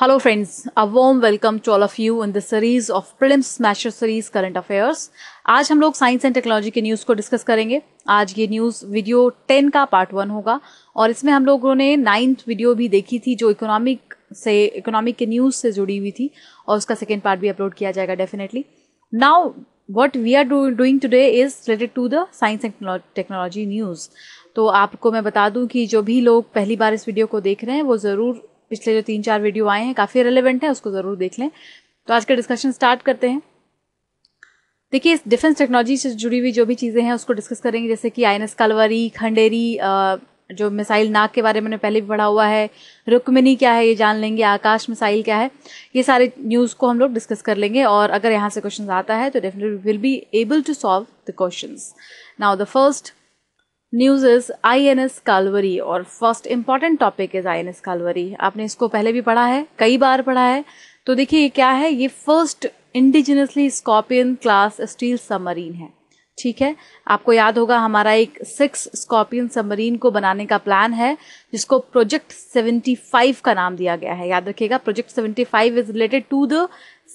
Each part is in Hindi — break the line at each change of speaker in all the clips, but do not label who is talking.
Hello friends, a warm welcome to all of you in this series of Prelims Smasher series Current Affairs. आज हम लोग साइंस एंड टेक्नोलॉजी के न्यूज़ को डिस्कस करेंगे आज ये न्यूज़ वीडियो 10 का पार्ट वन होगा और इसमें हम लोगों ने नाइन्थ वीडियो भी देखी थी जो इकोनॉमिक से इकोनॉमिक के न्यूज़ से जुड़ी हुई थी और उसका सेकेंड पार्ट भी अपलोड किया जाएगा definitely now what we are doing today is related to the science and technology news तो आपको मैं बता दूं कि जो भी लोग पहली बार इस वीडियो को देख रहे हैं वो ज़रूर पिछले जो तीन चार वीडियो आए हैं काफ़ी रेलिवेंट है उसको ज़रूर देख लें तो आज का डिस्कशन स्टार्ट करते हैं देखिए इस डिफेंस टेक्नोलॉजी से जुड़ी हुई जो भी चीज़ें हैं उसको डिस्कस करेंगे जैसे कि आई कलवरी खंडेरी जो मिसाइल नाक के बारे में मैंने पहले भी पढ़ा हुआ है रुक्मिनी क्या है ये जान लेंगे आकाश मिसाइल क्या है ये सारे न्यूज़ को हम लोग डिस्कस कर लेंगे और अगर यहाँ से क्वेश्चन आता है तो definitely will be able to solve the question now the first news is I N S Kalvari और first important topic is I N S Kalvari आपने इसको पहले भी पढ़ा है कई बार पढ़ा है तो देखिए ये क्या है ये first indigenously Scorpene class steel submarine है ठीक है आपको याद होगा हमारा एक सिक्स स्कॉर्पियन सबमरीन को बनाने का प्लान है जिसको प्रोजेक्ट सेवेंटी फाइव का नाम दिया गया है याद रखिएगा project seventy five is related to the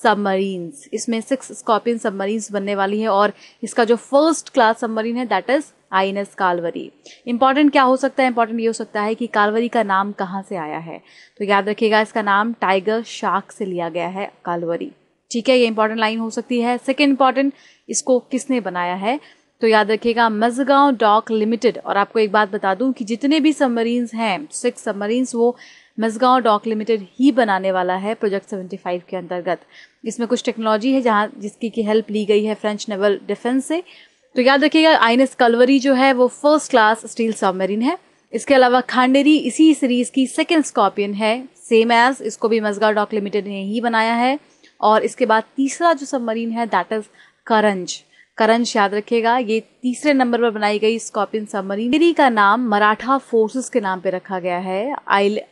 submarines इसमें सिक्स स्कॉर्पियन सबमरीन्स बनने वाली है और इसका जो फर्स्ट क्लास सबमरीन है that is I N S Kalvari important क्या हो सकता है इंपॉर्टेंट ये हो सकता है कि कालवरी का नाम कहाँ से आया है तो याद रखिएगा इसका नाम टाइगर शार्क से लिया गया है कालवरी ठीक है ये इंपॉर्टेंट लाइन हो सकती है सेकेंड इंपॉर्टेंट इसको किसने बनाया है तो याद रखिएगा मजगांव डॉक लिमिटेड और आपको एक बात बता दूं कि जितने भी सबमरीन्स हैं सिक्स सबमरीन्स वो मजगांव डॉक लिमिटेड ही बनाने वाला है प्रोजेक्ट 75 के अंतर्गत इसमें कुछ टेक्नोलॉजी है जहाँ जिसकी की हेल्प ली गई है फ्रेंच नेवल डिफेंस से तो याद रखिएगा आई कलवरी जो है वो फर्स्ट क्लास स्टील सबमरीन है इसके अलावा खांडेरी इसी सीरीज की सेकेंड स्कॉर्पियन है सेम एज इसको भी मजगा डॉक लिमिटेड ने ही बनाया है और इसके बाद तीसरा जो सबमरीन है दैट इज करंज करंश याद रखेगा ये तीसरे नंबर पर बनाई गई स्कॉर्पियन सबमरीन का नाम मराठा फोर्सेस के नाम पे रखा गया है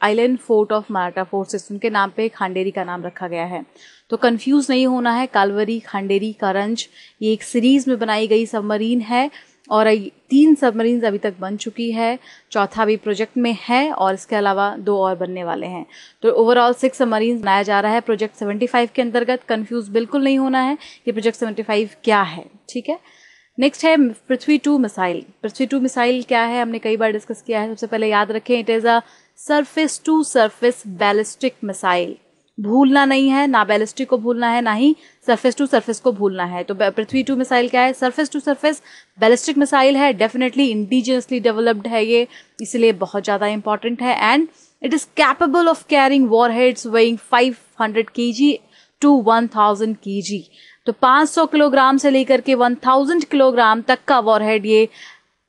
island fort of Maratha forces उनके नाम पे खांडेरी का नाम रखा गया है तो कंफ्यूज नहीं होना है कालवरी खांडेरी करंज ये एक सीरीज में बनाई गई सबमरीन है और तीन सबमरीन्स अभी तक बन चुकी है चौथा भी प्रोजेक्ट में है और इसके अलावा दो और बनने वाले हैं तो ओवरऑल सिक्स सबमरीन्स बनाया जा रहा है प्रोजेक्ट 75 के अंतर्गत कंफ्यूज बिल्कुल नहीं होना है कि प्रोजेक्ट 75 क्या है ठीक है नेक्स्ट है Prithvi two missile Prithvi two missile क्या है हमने कई बार डिस्कस किया है सबसे पहले याद रखें it is a surface to surface ballistic missile भूलना नहीं है ना बैलिस्टिक को भूलना है ना ही सरफेस टू सरफेस को भूलना है तो पृथ्वी टू मिसाइल क्या है surface to surface ballistic missile है डेफिनेटली इंडिजिनसली डेवलप्ड है ये इसलिए बहुत ज़्यादा इंपॉर्टेंट है and it is capable of carrying warheads weighing five hundred K G to one thousand के जी तो 500 किलोग्राम से लेकर के 1000 किलोग्राम तक का वॉरहेड ये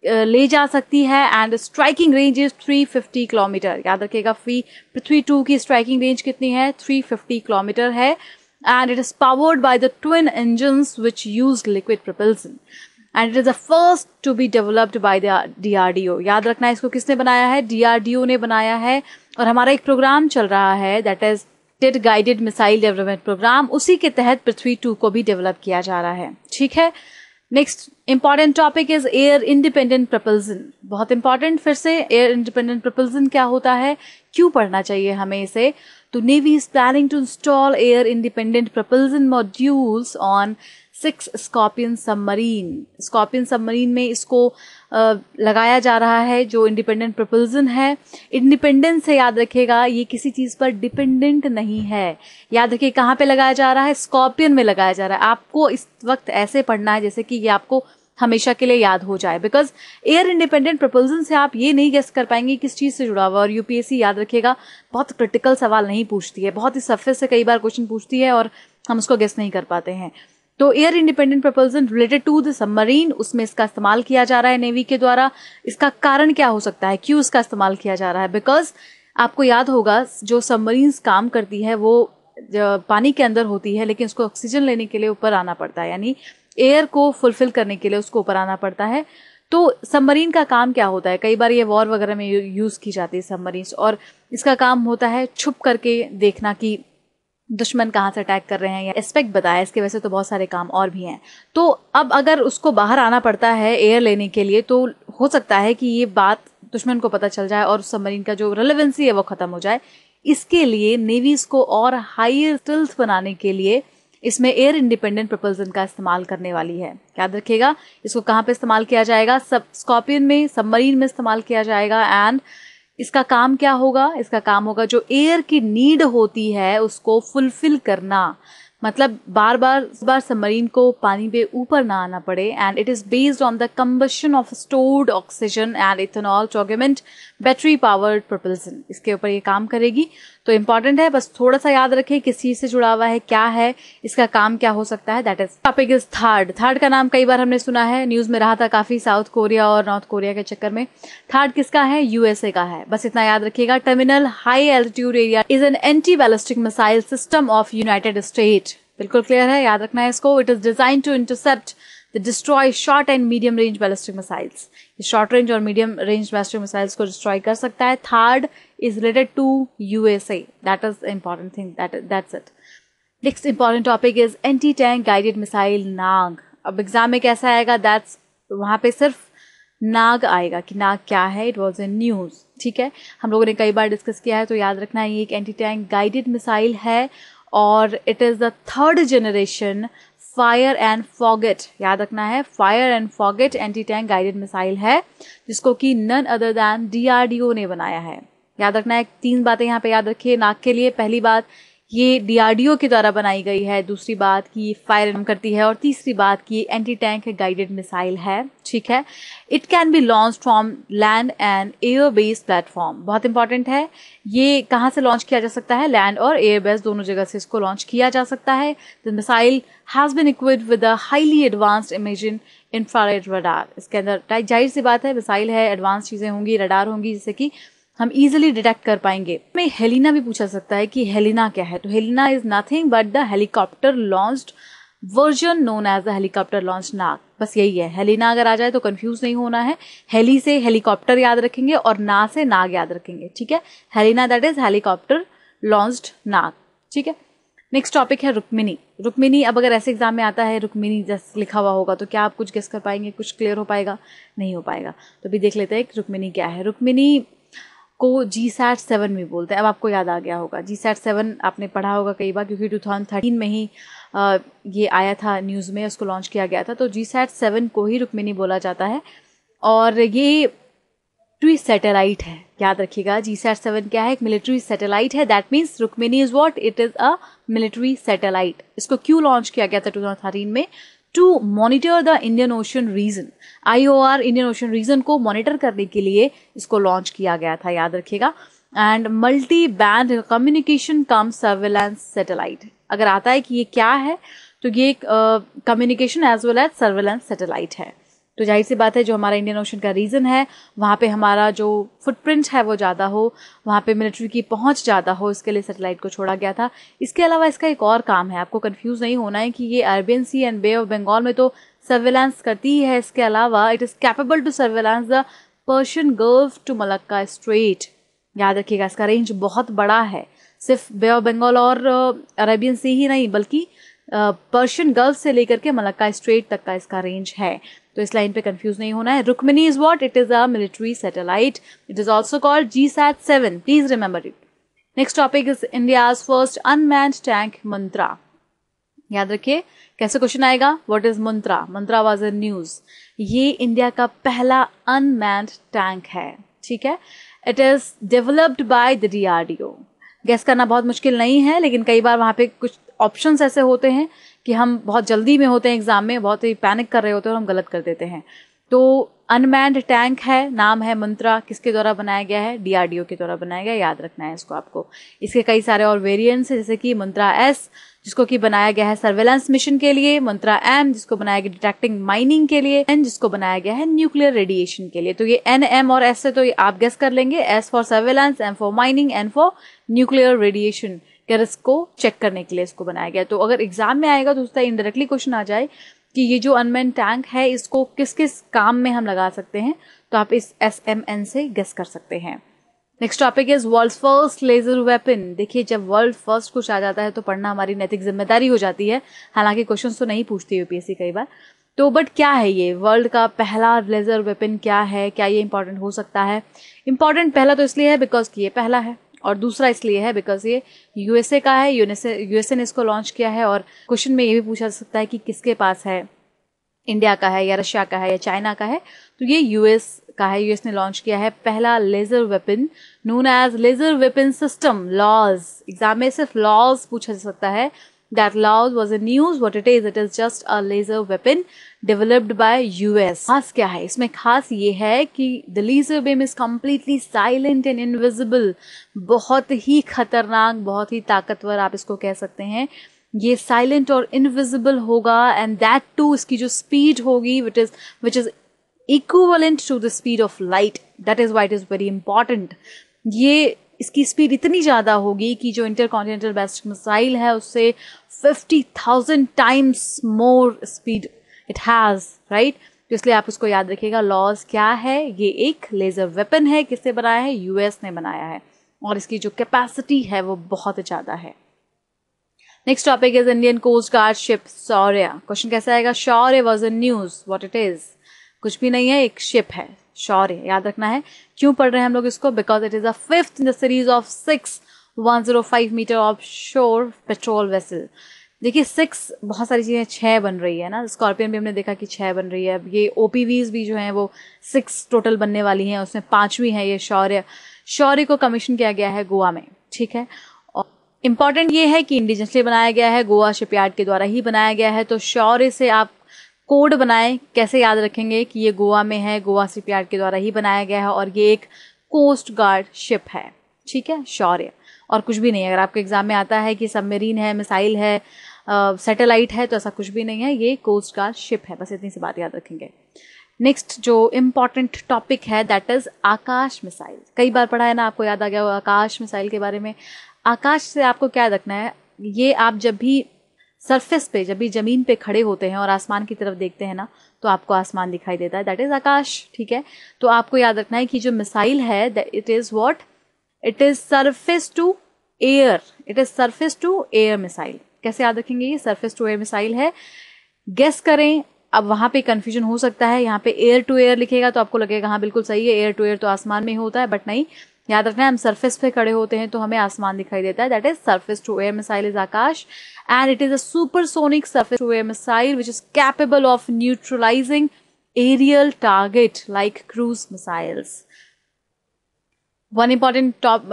ले जा सकती है and striking range is 350 kilometre याद रखिएगा फ्री पृथ्वी टू की स्ट्राइकिंग रेंज कितनी है 350 किलोमीटर है and it is powered by the twin engine which use liquid propulsion and it is the first to be developed by the DRDO याद रखना है इसको किसने बनाया है डीआरडीओ ने बनाया है और हमारा एक प्रोग्राम चल रहा है दैट इज टेड गाइडेड मिसाइल डेवलपमेंट प्रोग्राम उसी के तहत पृथ्वी टू को भी डेवलप किया जा रहा है ठीक है next important topic is air independent propulsion बहुत इंपॉर्टेंट फिर से एयर इंडिपेंडेंट प्रपल्जन क्या होता है क्यों पढ़ना चाहिए हमें इसे तो navy is planning to install air independent propulsion modules on six Scorpene submarine Scorpene submarine में इसको लगाया जा रहा है जो इंडिपेंडेंट प्रपोजन है इंडिपेंडेंस से याद रखेगा ये किसी चीज़ पर डिपेंडेंट नहीं है याद रखिए कहाँ पे लगाया जा रहा है स्कॉर्पियन में लगाया जा रहा है आपको इस वक्त ऐसे पढ़ना है जैसे कि ये आपको हमेशा के लिए याद हो जाए बिकॉज एयर इंडिपेंडेंट प्रपोजल से आप ये नहीं गेस कर पाएंगे किस चीज़ से जुड़ा हुआ और यूपीएससी याद रखिएगा बहुत क्रिटिकल सवाल नहीं पूछती है बहुत ही सफ़े से कई बार क्वेश्चन पूछती है और हम उसको गेस नहीं कर पाते हैं तो air independent propulsion related to the submarine उसमें इसका इस्तेमाल किया जा रहा है नेवी के द्वारा इसका कारण क्या हो सकता है क्यों इसका इस्तेमाल किया जा रहा है बिकॉज आपको याद होगा जो सबमरीन्स काम करती है वो पानी के अंदर होती है लेकिन उसको ऑक्सीजन लेने के लिए ऊपर आना पड़ता है यानी एयर को फुलफिल करने के लिए उसको ऊपर आना पड़ता है तो सबमरीन का काम क्या होता है कई बार ये वॉर वगैरह में यूज़ की जाती है सबमरीन्स और इसका काम होता है छुप करके देखना कि दुश्मन कहाँ से अटैक कर रहे हैं या एस्पेक्ट बताया इसके वजह से तो बहुत सारे काम और भी हैं तो अब अगर उसको बाहर आना पड़ता है एयर लेने के लिए तो हो सकता है कि ये बात दुश्मन को पता चल जाए और सबमरीन का जो रेलिवेंसी है वो ख़त्म हो जाए इसके लिए नेवीज़ को और हाइयर स्टिल्थ बनाने के लिए इसमें एयर इंडिपेंडेंट प्रपोजन का इस्तेमाल करने वाली है याद रखिएगा इसको कहाँ पे इस्तेमाल किया जाएगा सब स्कॉर्पियन में सबमरीन में इस्तेमाल किया जाएगा एंड इसका काम क्या होगा इसका काम होगा जो एयर की नीड होती है उसको फुलफिल करना मतलब बार बार बार सबमरीन को पानी पे ऊपर ना आना पड़े and it is based on the combustion of stored oxygen and ethanol augmented battery powered propulsion इसके ऊपर ये काम करेगी तो इम्पॉर्टेंट है बस थोड़ा सा याद रखें किस चीज़ से जुड़ा हुआ है क्या है इसका काम क्या हो सकता है that is topic is third third का नाम कई बार हमने सुना है न्यूज़ में रहा था काफ़ी साउथ कोरिया और नॉर्थ कोरिया के चक्कर में थर्ड किसका है यूएसए का है बस इतना याद रखिएगा terminal high altitude area is an anti ballistic missile system of United State बिल्कुल क्लियर है याद रखना है इसको it is design to intercept the destroy short and medium range ballistic missiles short range और मीडियम रेंज बैलिस्टिक मिसाइल्स को डिस्ट्रॉय कर सकता है third is related to USA that is important thing that's it next important topic is anti tank guided missile Nag अब एग्जाम में कैसा आएगा दैट्स वहाँ पे सिर्फ नाग आएगा कि नाग क्या है इट वॉज ए न्यूज़ ठीक है हम लोगों ने कई बार डिस्कस किया है तो याद रखना है ये एक एंटी टैंक गाइडेड मिसाइल है और it is the third generation fire and forget याद रखना है fire and forget anti tank guided missile है जिसको कि नन अदर दैन डी ने बनाया है याद रखना है तीन बातें यहाँ पे याद रखिए नाक के लिए पहली बात ये डीआरडीओ के द्वारा बनाई गई है दूसरी बात कि ये फायर एम करती है और तीसरी बात कि ये एंटी टैंक गाइडेड मिसाइल है ठीक है it can be launch from land and air base platform बहुत इंपॉर्टेंट है ये कहाँ से लॉन्च किया जा सकता है लैंड और एयर बेस दोनों जगह से इसको लॉन्च किया जा सकता है the missile has been equipped with a highly advanced imaging infrared radar इसके अंदर जाहिर सी बात है मिसाइल है एडवांस चीज़ें होंगी रडार होंगी जैसे कि हम इजिली डिटेक्ट कर पाएंगे हमें हेलिना भी पूछा सकता है कि हेलिना क्या है तो Helina is nothing but the helicopter launched version known as the helicopter launch Nag बस यही है हेलिना अगर आ जाए तो कंफ्यूज नहीं होना है हेली से हेलीकॉप्टर याद रखेंगे और ना से नाग याद रखेंगे ठीक है Helina that is helicopter launched Nag ठीक है नेक्स्ट टॉपिक है रुक्मिनी रुक्मिनी अब अगर ऐसे एग्जाम में आता है रुक्मिनी जैसे लिखा हुआ होगा तो क्या आप कुछ गेस कर पाएंगे कुछ क्लियर हो पाएगा नहीं हो पाएगा तो अभी देख लेते हैं रुक्मिनी क्या है रुक्मिनी को जी सैट सेवन भी बोलते हैं अब आपको याद आ गया होगा जी सैट सेवन आपने पढ़ा होगा कई बार क्योंकि टू थाउजेंड थर्टीन में ही आ, ये आया था न्यूज़ में उसको लॉन्च किया गया था तो जी सैट सेवन को ही रुक्मिनी बोला जाता है और ये ट्री सैटेलाइट है याद रखिएगा जी सैट सेवन क्या है एक मिलिट्री सैटेलाइट है that means Rukmini is what it is a military satellite इसको क्यों लॉन्च किया गया था टू थाउजेंड थर्टीन में to monitor the Indian Ocean region I O R Indian Ocean region को मॉनिटर करने के लिए इसको लॉन्च किया गया था याद रखिएगा and multi band communication cum surveillance satellite अगर आता है कि ये क्या है तो ये एक communication as well as surveillance satellite है तो जाहिर सी बात है जो हमारा इंडियन ओशन का रीजन है वहाँ पे हमारा जो फुटप्रिंट है वो ज़्यादा हो वहाँ पे मिलिट्री की पहुँच ज़्यादा हो इसके लिए सेटेलाइट को छोड़ा गया था इसके अलावा इसका एक और काम है आपको कन्फ्यूज़ नहीं होना है कि ये Arabian Sea and Bay of Bengal में तो सर्वेलेंस करती ही है इसके अलावा it is capable to surveillance the Persian Gulf to Malacca Strait याद रखिएगा इसका रेंज बहुत बड़ा है सिर्फ बे ऑफ बंगाल और अरेबियन uh, सी ही नहीं बल्कि पर्शियन uh, गल्फ से लेकर के मलक्का स्ट्रेट तक का इसका रेंज है तो इस लाइन पे कंफ्यूज नहीं होना है Rukmini is what it is a military satellite it is also called G sat seven please remember it next topic is India first unman tank Mantra याद रखिए कैसे क्वेश्चन आएगा what is Mantra Mantra was a news ये इंडिया का पहला अनमैन टैंक है ठीक है it is developed by the DRDO guess करना बहुत मुश्किल नहीं है लेकिन कई बार वहां पे कुछ ऑप्शंस ऐसे होते हैं कि हम बहुत जल्दी में होते हैं एग्ज़ाम में बहुत ही पैनिक कर रहे होते हैं और हम गलत कर देते हैं तो अनमैंड टैंक है नाम है मंत्रा किसके द्वारा बनाया गया है डीआरडीओ के द्वारा बनाया गया याद रखना है इसको आपको इसके कई सारे और वेरिएंट्स हैं जैसे कि मंत्रा एस जिसको कि बनाया गया है सर्वेलेंस मिशन के लिए मंत्रा एम जिसको बनाया गया डिटेक्टिंग माइनिंग के लिए एन जिसको बनाया गया है न्यूक्लियर रेडिएशन के लिए तो ये एन एम और एस से तो ये आप गेस कर लेंगे S for surveillance M for mining N for nuclear radiation कि इसको को चेक करने के लिए इसको बनाया गया तो अगर एग्जाम में आएगा तो उसका इनडायरेक्टली क्वेश्चन आ जाए कि ये जो अनमेन टैंक है इसको किस किस काम में हम लगा सकते हैं तो आप इस एस एम एन से गेस कर सकते हैं next topic is world first laser weapon देखिए जब वर्ल्ड फर्स्ट कुछ आ जाता है तो पढ़ना हमारी नैतिक जिम्मेदारी हो जाती है हालांकि क्वेश्चन तो नहीं पूछती यूपीएससी कई बार तो बट क्या है ये वर्ल्ड का पहला लेजर वेपन क्या है क्या ये इंपॉर्टेंट हो सकता है इंपॉर्टेंट पहला तो इसलिए है बिकॉज कि ये पहला है और दूसरा इसलिए है बिकॉज ये यूएसए का है यूएसए ने इसको लॉन्च किया है और क्वेश्चन में ये भी पूछा जा सकता है कि किसके पास है इंडिया का है या रशिया का है या चाइना का है तो ये यूएस का है यूएस ने लॉन्च किया है पहला laser weapon known as laser weapon system LaWS exam में सिर्फ लॉज पूछा जा सकता है that LaWS was a news what it is it is just a laser weapon developed by US खास क्या है इसमें खास ये है कि the laser beam is completely silent and invisible बहुत ही खतरनाक बहुत ही ताकतवर आप इसको कह सकते हैं ये साइलेंट और इनविजिबल होगा एंड दैट टू इसकी जो स्पीड होगी which is which is equivalent to the speed of light that is why it is very important ये इसकी स्पीड इतनी ज़्यादा होगी कि जो इंटर कॉन्टिनेंटल मिसाइल है उससे fifty thousand times more speed it has right तो इसलिए आप उसको याद रखिएगा लॉज क्या है ये एक लेज़र वेपन है किसने बनाया है यूएस ने बनाया है और इसकी जो कैपेसिटी है वो बहुत ज़्यादा है next topic is Indian Coast Guard ship Shaurya question कैसे आएगा Shaurya was a news what it is कुछ भी नहीं है एक शिप है शौर्य याद रखना है क्यों पढ़ रहे हैं हम लोग इसको because it is a fifth in the series of six one zero five meter of shore patrol vessel देखिए सिक्स बहुत सारी चीज़ें छः बन रही है ना स्कॉर्पियन भी हमने देखा कि छः बन रही है ये ओ भी जो हैं वो सिक्स टोटल बनने वाली हैं उसमें पाँचवीं है ये शौर्य शौर्य को कमीशन किया गया है गोवा में ठीक है इम्पॉर्टेंट ये है कि इंडिजिनसली बनाया गया है गोवा शिपयार्ड के द्वारा ही बनाया गया है तो शौर्य से आप कोड बनाएं कैसे याद रखेंगे कि ये गोवा में है गोवा शिपयार्ड के द्वारा ही बनाया गया है और ये एक कोस्ट गार्ड शिप है ठीक है शौर्य और कुछ भी नहीं है अगर आपके एग्ज़ाम में आता है कि सबमरीन है मिसाइल है सैटेलाइट है तो ऐसा कुछ भी नहीं है ये कोस्ट गार्ड शिप है बस इतनी सी बात याद रखेंगे नेक्स्ट जो इम्पॉर्टेंट टॉपिक है दैट इज़ आकाश मिसाइल कई बार पढ़ा है ना आपको याद आ गया आकाश मिसाइल के बारे में आकाश से आपको क्या रखना है ये आप जब भी सरफेस पे जब भी ज़मीन पे खड़े होते हैं और आसमान की तरफ देखते हैं ना तो आपको आसमान दिखाई देता है दैट इज़ आकाश ठीक है तो आपको याद रखना है कि जो मिसाइल है it is what it is surface to air it is surface to air missile कैसे याद रखेंगे ये सरफेस टू एयर मिसाइल है गेस करें अब वहां पे कंफ्यूजन हो सकता है यहाँ पे एयर टू एयर लिखेगा तो आपको लगेगा हाँ बिल्कुल सही है एयर टू एयर तो आसमान में ही होता है बट नहीं याद रखना हम सरफेस पे खड़े होते हैं तो हमें आसमान दिखाई देता है that is surface to air missile is Akash and it is a supersonic surface to air missile which is capable of neutralizing aerial target like cruise missiles one important top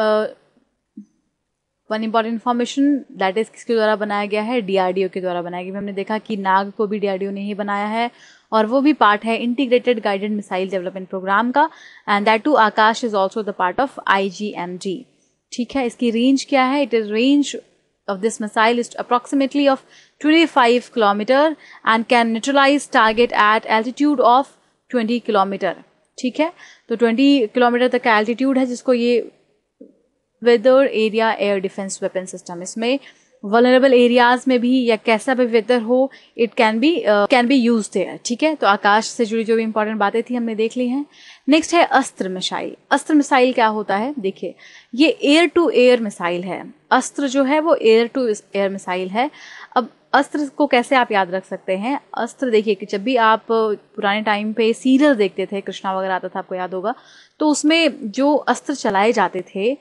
one important information that is किसके द्वारा बनाया गया है डीआरडीओ के द्वारा बनाया गया हमने देखा कि नाग को भी डीआरडीओ ने ही बनाया है और वो भी पार्ट है integrated guided missile development program का and that too Akash is also the part of I ठीक है इसकी रेंज क्या है it is range of this missile is approximately of twenty five kilometer and can neutralize target at altitude of twenty kilometer ठीक है तो 20 किलोमीटर तक का एल्टीट्यूड है जिसको ये weather area air defence weapon system इसमें वनरेबल एरियाज में भी या कैसा भी वेदर हो it can be can be use there ठीक है तो आकाश से जुड़ी जो भी इंपॉर्टेंट बातें थी हमने देख ली हैं नेक्स्ट है अस्त्र मिसाइल अस्त्र मिसाइल क्या होता है देखिए ये एयर टू एयर मिसाइल है अस्त्र जो है वो एयर टू एयर मिसाइल है अस्त्र को कैसे आप याद रख सकते हैं अस्त्र देखिए कि जब भी आप पुराने टाइम पे सीरियल देखते थे कृष्णा वगैरह आता था आपको याद होगा तो उसमें जो अस्त्र चलाए जाते थे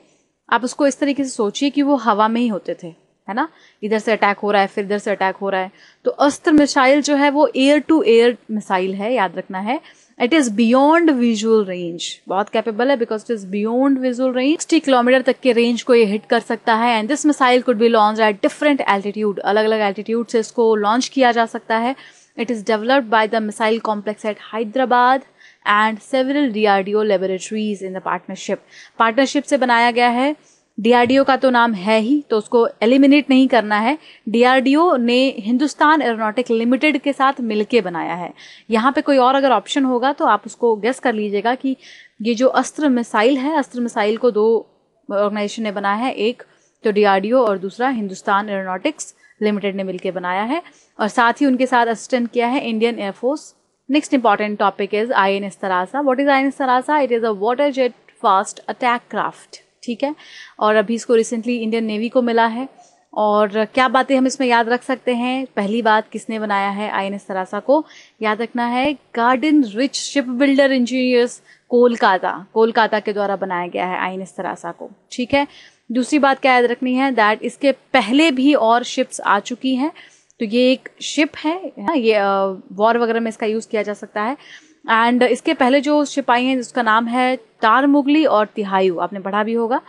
आप उसको इस तरीके से सोचिए कि वो हवा में ही होते थे है ना इधर से अटैक हो रहा है फिर इधर से अटैक हो रहा है तो अस्त्र मिसाइल जो है वो एयर टू एयर मिसाइल है याद रखना है it is beyond visual range बहुत कैपेबल है because it is beyond visual range sixty kilometer तक के रेंज को ये हिट कर सकता है and this missile could be launch at different altitude अलग अलग एल्टीट्यूड से इसको लॉन्च किया जा सकता है it is developed by the missile complex at Hyderabad and several D D R O laboratories in the partnership partnership से बनाया गया है डीआरडीओ का तो नाम है ही तो उसको एलिमिनेट नहीं करना है डीआरडीओ ने हिंदुस्तान एरोनॉटिक लिमिटेड के साथ मिलके बनाया है यहाँ पे कोई और अगर ऑप्शन होगा तो आप उसको गेस कर लीजिएगा कि ये जो अस्त्र मिसाइल है अस्त्र मिसाइल को दो ऑर्गेनाइजेशन ने बनाया है एक तो डीआरडीओ और दूसरा हिंदुस्तान एरोनॉटिक्स लिमिटेड ने मिलकर बनाया है और साथ ही उनके साथ असिस्टेंट किया है Indian Air Force next important topic is I N S Tarasa what is I N S Tarasa it is a water jet fast attack craft ठीक है और अभी इसको रिसेंटली इंडियन नेवी को मिला है और क्या बातें हम इसमें याद रख सकते हैं पहली बात किसने बनाया है आई एन तरासा को याद रखना है Garden Reach Ship Builder Engineers Kolkata Kolkata के द्वारा बनाया गया है आई एन तरासा को ठीक है दूसरी बात क्या याद रखनी है दैट इसके पहले भी और शिप्स आ चुकी हैं तो ये एक शिप है ये वॉर वगैरह में इसका यूज़ किया जा सकता है एंड इसके पहले जो सिपाही हैं उसका नाम है तार मुगली और तिहायु आपने पढ़ा भी होगा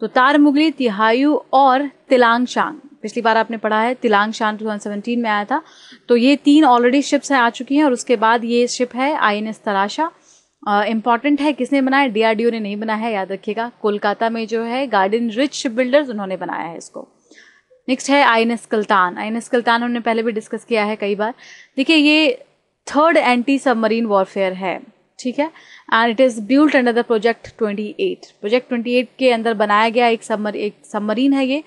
तो तार मुगली तिहायु और तिलांग शांग पिछली बार आपने पढ़ा है तिलांग शान टू में आया था तो ये तीन ऑलरेडी शिप्स हैं आ चुकी हैं और उसके बाद ये शिप है I N S Tarasa important है किसने बनाया डीआरडीओ ने नहीं बनाया है याद रखिएगा कोलकाता में जो है गार्डन रिच शिप बिल्डर्स उन्होंने बनाया है इसको नेक्स्ट है I N S Kiltan I N S Kiltan उन्होंने पहले भी डिस्कस किया है कई बार देखिए ये थर्ड एंटी सबमरीन वॉरफेयर है ठीक है and it is built under the project 28 project 28 के अंदर बनाया गया एक सबमर एक सबमरीन है ये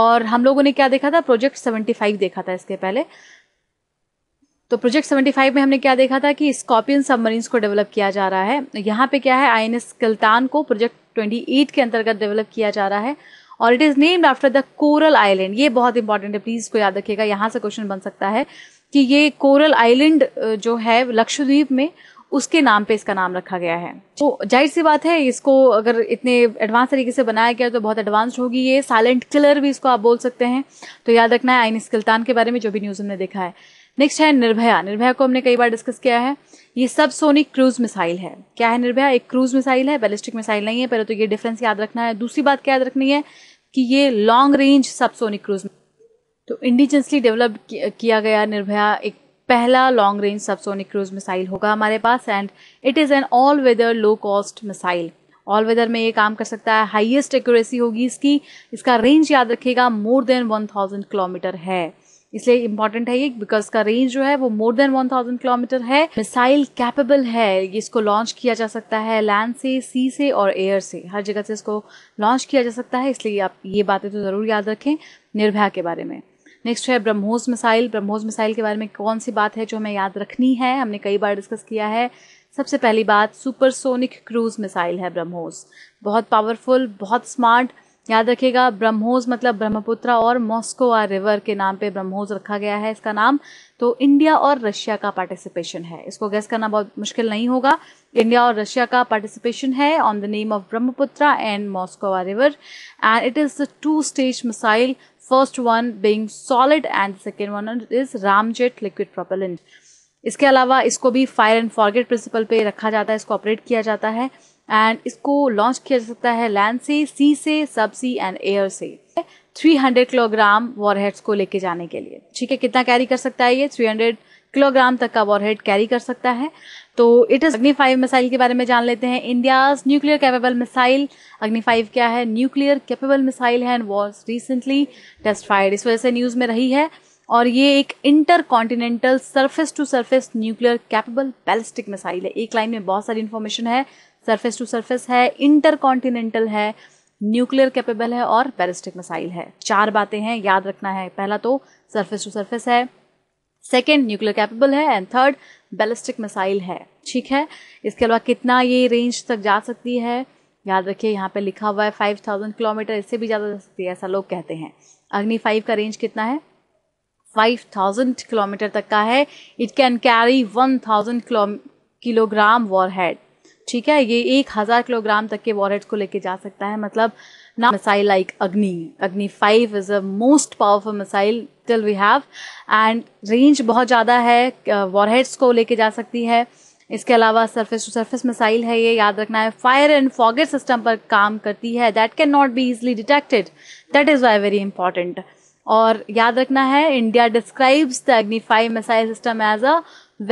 और हम लोगों ने क्या देखा था प्रोजेक्ट 75 देखा था इसके पहले तो प्रोजेक्ट 75 में हमने क्या देखा था कि स्कॉर्पियन सबमरीन्स को डेवलप किया जा रहा है यहाँ पे क्या है आई एन एस कल्तान को प्रोजेक्ट 28 के अंतर्गत डेवलप किया जा रहा है और it is named after the coral island ये बहुत इंपॉर्टेंट है प्लीज़ को याद रखिएगा यहाँ से क्वेश्चन बन सकता है कि ये कोरल आइलैंड जो है लक्षद्वीप में उसके नाम पे इसका नाम रखा गया है तो जाहिर सी बात है इसको अगर इतने एडवांस तरीके से बनाया गया तो बहुत एडवांस होगी ये साइलेंट किलर भी इसको आप बोल सकते हैं तो याद रखना है आइनिस स्किल्तान के बारे में जो भी न्यूज़ हमने देखा है नेक्स्ट है निर्भया निर्भया को हमने कई बार डिस्कस किया है ये सब सोनिक क्रूज मिसाइल है क्या है निर्भया एक क्रूज मिसाइल है बैलिस्टिक मिसाइल नहीं है पहले तो ये डिफरेंस याद रखना है दूसरी बात क्या याद रखनी है कि ये लॉन्ग रेंज सबसोनिक क्रूज तो इंडिजिनसली डेवलप किया गया निर्भया एक पहला long range subsonic cruise missile होगा हमारे पास and it is an all weather low cost missile all weather में ये काम कर सकता है हाईएस्ट एक्यूरेसी होगी इसकी इसका रेंज याद रखिएगा more than one thousand kilometer है इसलिए इंपॉर्टेंट है ये बिकॉज का रेंज जो है वो more than one thousand kilometer है मिसाइल कैपेबल है इसको लॉन्च किया जा सकता है लैंड से सी से और एयर से हर जगह से इसको लॉन्च किया जा सकता है इसलिए आप ये बातें तो ज़रूर याद रखें निर्भया के बारे में नेक्स्ट है ब्रह्मोस मिसाइल ब्रह्मोस मिसाइल के बारे में कौन सी बात है जो हमें याद रखनी है हमने कई बार डिस्कस किया है सबसे पहली बात सुपरसोनिक क्रूज मिसाइल है ब्रह्मोस बहुत पावरफुल बहुत स्मार्ट याद रखिएगा ब्रह्मोस मतलब ब्रह्मपुत्रा और मॉस्कोवा रिवर के नाम पे ब्रह्मोस रखा गया है इसका नाम तो इंडिया और रशिया का पार्टिसिपेशन है इसको गैस करना बहुत मुश्किल नहीं होगा इंडिया और रशिया का पार्टिसिपेशन है on the name of Brahmaputra and Moskva river and it is the two stage missile first one being solid and second one is ramjet liquid propellant इसके अलावा इसको भी फायर एंड फॉरगेट प्रिंसिपल पे रखा जाता है इसको ऑपरेट किया जाता है एंड इसको लॉन्च किया जा सकता है लैंड से सी से सब सी एंड एयर से 300 किलोग्राम वॉरहेड्स को लेके जाने के लिए ठीक है कितना कैरी कर सकता है ये 300 किलोग्राम तक का वॉरहेड कैरी कर सकता है तो it is Agni five missile के बारे में जान लेते हैं India nuclear capable missile Agni five क्या है न्यूक्लियर कैपेबल मिसाइल है and was recently test fire इस वजह से न्यूज़ में रही है और ये एक inter continental surface to surface nuclear capable ballistic missile है एक लाइन में बहुत सारी इन्फॉर्मेशन है सर्फेस टू सर्फेस है इंटर कॉन्टिनेंटल है न्यूक्लियर कैपेबल है और बैलिस्टिक मिसाइल है चार बातें हैं याद रखना है पहला तो सर्फेस टू सर्फेस है सेकेंड न्यूक्लियर कैपेबल है एंड थर्ड बैलिस्टिक मिसाइल है ठीक है इसके अलावा कितना ये रेंज तक जा सकती है याद रखिए यहाँ पे लिखा हुआ है फाइव थाउजेंड किलोमीटर इससे भी ज़्यादा जा सकती है ऐसा लोग कहते हैं अग्नि फाइव का रेंज कितना है फाइव थाउजेंड किलोमीटर तक का है it can carry one thousand kilogram war ठीक है ये एक हज़ार किलोग्राम तक के वॉर को लेके जा सकता है मतलब Now, missile like Agni. Agni 5 is a most powerful missile till we have and range बहुत ज़्यादा है uh, warheads को लेके जा सकती है इसके अलावा सरफेस टू सरफेस मिसाइल है ये याद रखना है फायर एंड फॉगेट सिस्टम पर काम करती है that can not be easily detected that is why very important और याद रखना है India describes the Agni five missile system as a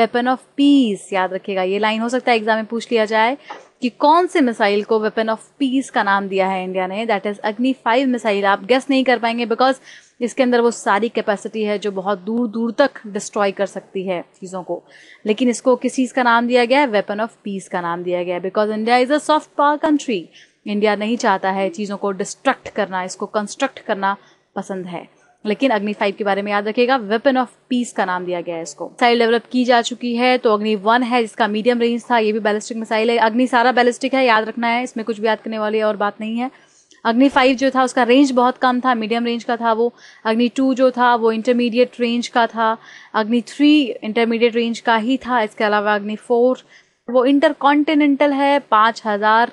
weapon of peace याद रखिएगा ये लाइन हो सकता है एग्जाम में पूछ लिया जाए कि कौन से मिसाइल को वेपन ऑफ पीस का नाम दिया है इंडिया ने that is Agni five missile आप गेस नहीं कर पाएंगे बिकॉज इसके अंदर वो सारी कैपेसिटी है जो बहुत दूर दूर तक डिस्ट्रॉय कर सकती है चीज़ों को लेकिन इसको किस चीज़ का नाम दिया गया है वेपन ऑफ पीस का नाम दिया गया है because India is a soft power country India नहीं चाहता है चीज़ों को डिस्ट्रक्ट करना इसको कंस्ट्रक्ट करना पसंद है लेकिन अग्नि फाइव के बारे में याद रखेगा वेपन ऑफ पीस का नाम दिया गया है इसको मिसाइल डेवलप की जा चुकी है तो अग्नि वन है जिसका मीडियम रेंज था ये भी बैलिस्टिक मिसाइल है अग्नि सारा बैलिस्टिक है याद रखना है इसमें कुछ भी याद करने वाली और बात नहीं है अग्नि फाइव जो था उसका रेंज बहुत कम था मीडियम रेंज का था वो अग्नि टू जो था वो इंटरमीडिएट रेंज का था अग्नि थ्री इंटरमीडिएट रेंज का ही था इसके अलावा अग्नि फोर वो इंटर कॉन्टिनेंटल है पाँच हज़ार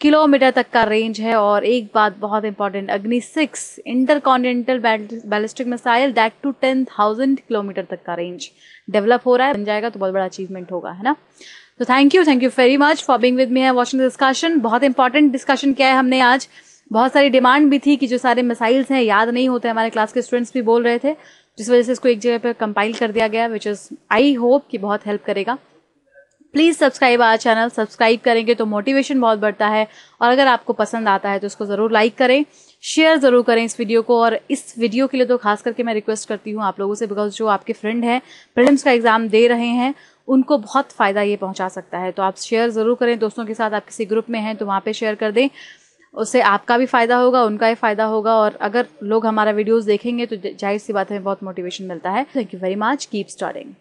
किलोमीटर तक का रेंज है और एक बात बहुत important Agni six intercontinental ballistic missile that to ten thousand kilometre तक का रेंज डेवलप हो रहा है बन जाएगा तो बहुत बड़ा अचीवमेंट होगा है ना तो thank you thank you very much for being with me है वॉचिंग डिस्कशन बहुत इंपॉर्टेंट डिस्कशन किया है हमने आज बहुत सारी डिमांड भी थी कि जो सारे मिसाइल्स हैं याद नहीं होते हमारे क्लास के स्टूडेंट्स भी बोल रहे थे जिस वजह से इसको एक जगह पर कंपाइल कर दिया गया विच इज़ आई होप कि बहुत हेल्प करेगा please subscribe our channel subscribe करेंगे तो मोटिवेशन बहुत बढ़ता है और अगर आपको पसंद आता है तो इसको ज़रूर लाइक करें शेयर ज़रूर करें इस वीडियो को और इस वीडियो के लिए तो खास करके मैं रिक्वेस्ट करती हूँ आप लोगों से बिकॉज जो आपके फ्रेंड हैं प्रिलिम्स का एग्ज़ाम दे रहे हैं उनको बहुत फ़ायदा ये पहुंचा सकता है तो आप शेयर ज़रूर करें दोस्तों के साथ आप किसी ग्रुप में हैं तो वहाँ पे शेयर कर दें उससे आपका भी फ़ायदा होगा उनका भी फ़ायदा होगा और अगर लोग हमारा वीडियोस देखेंगे तो जाहिर सी बात है बहुत मोटिवेशन मिलता है thank you very much keep starting